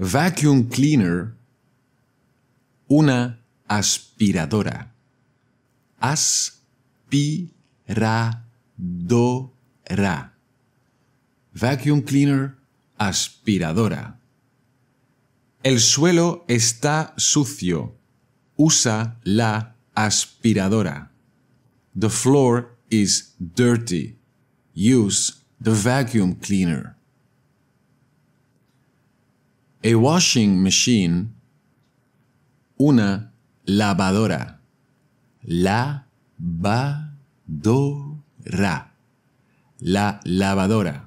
Vacuum cleaner, una aspiradora. As-pi-ra-do-ra. Vacuum cleaner, aspiradora. El suelo está sucio. Usa la aspiradora. The floor is dirty. Use the vacuum cleaner. A washing machine, una lavadora. la-va-do-ra, La lavadora.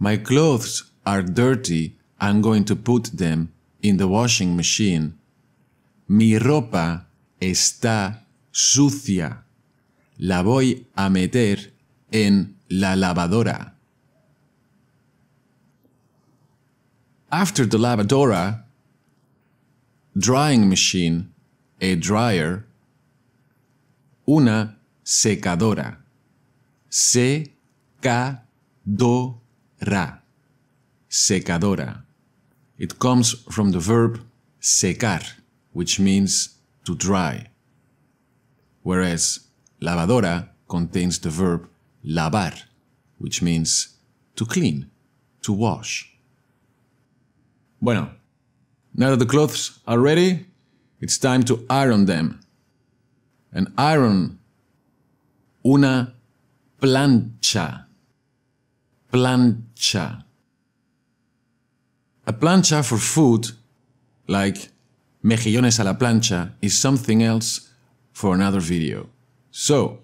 My clothes are dirty. I'm going to put them in the washing machine. Mi ropa está sucia. La voy a meter en la lavadora. After the lavadora drying machine, a dryer, una secadora, secadora, secadora. It comes from the verb secar, which means to dry, whereas lavadora contains the verb lavar, which means to clean, to wash. Bueno, now that the clothes are ready, it's time to iron them. And iron una plancha. Plancha. A plancha for food, like mejillones a la plancha, is something else for another video. So,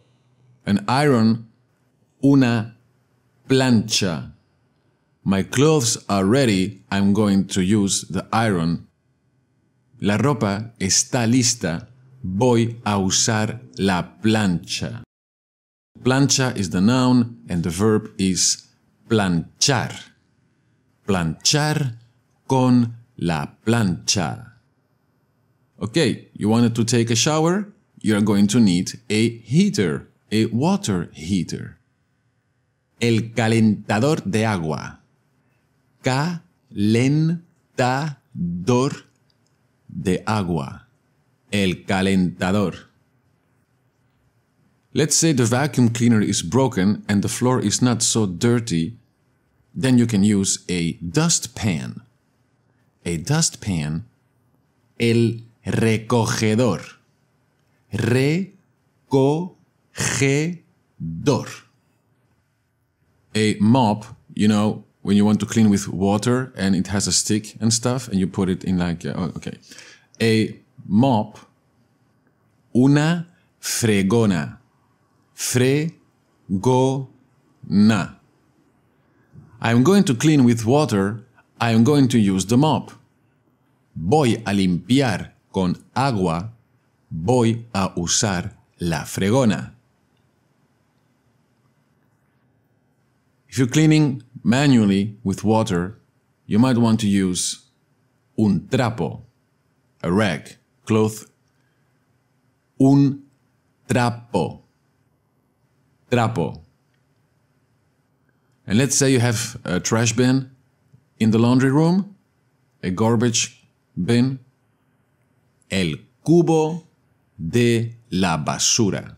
an iron, una plancha. My clothes are ready, I'm going to use the iron. La ropa está lista, voy a usar la plancha. Plancha is the noun and the verb is planchar. Planchar con la plancha. Okay, you wanted to take a shower? You're going to need a heater, a water heater. El calentador de agua calentador de agua. El calentador. Let's say the vacuum cleaner is broken and the floor is not so dirty, then you can use a dustpan. A dustpan, el recogedor. Recogedor. A mop, you know, when you want to clean with water and it has a stick and stuff and you put it in like, uh, oh, okay. A mop, una fregona. na. I'm going to clean with water. I'm going to use the mop. Voy a limpiar con agua. Voy a usar la fregona. If you're cleaning manually with water, you might want to use un trapo, a rag, cloth. Un trapo. Trapo. And let's say you have a trash bin in the laundry room, a garbage bin. El cubo de la basura.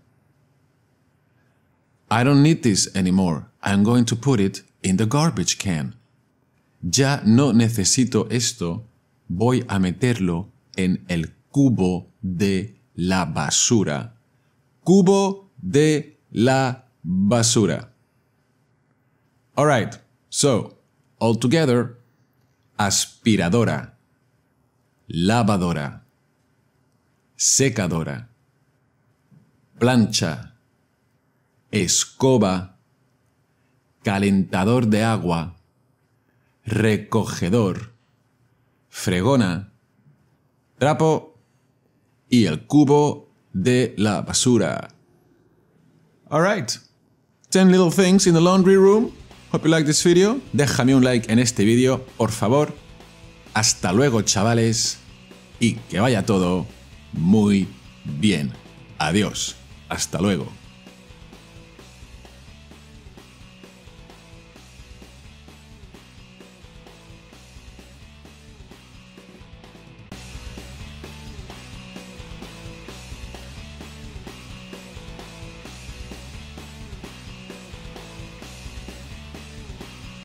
I don't need this anymore. I'm going to put it in the garbage can. Ya no necesito esto. Voy a meterlo en el cubo de la basura. Cubo de la basura. Alright, so, all together. aspiradora, lavadora, secadora, plancha, escoba, calentador de agua, recogedor, fregona, trapo y el cubo de la basura. All right. 10 little things in the laundry room. Hope you like this video. Déjame un like en este vídeo, por favor. Hasta luego, chavales. Y que vaya todo muy bien. Adiós. Hasta luego.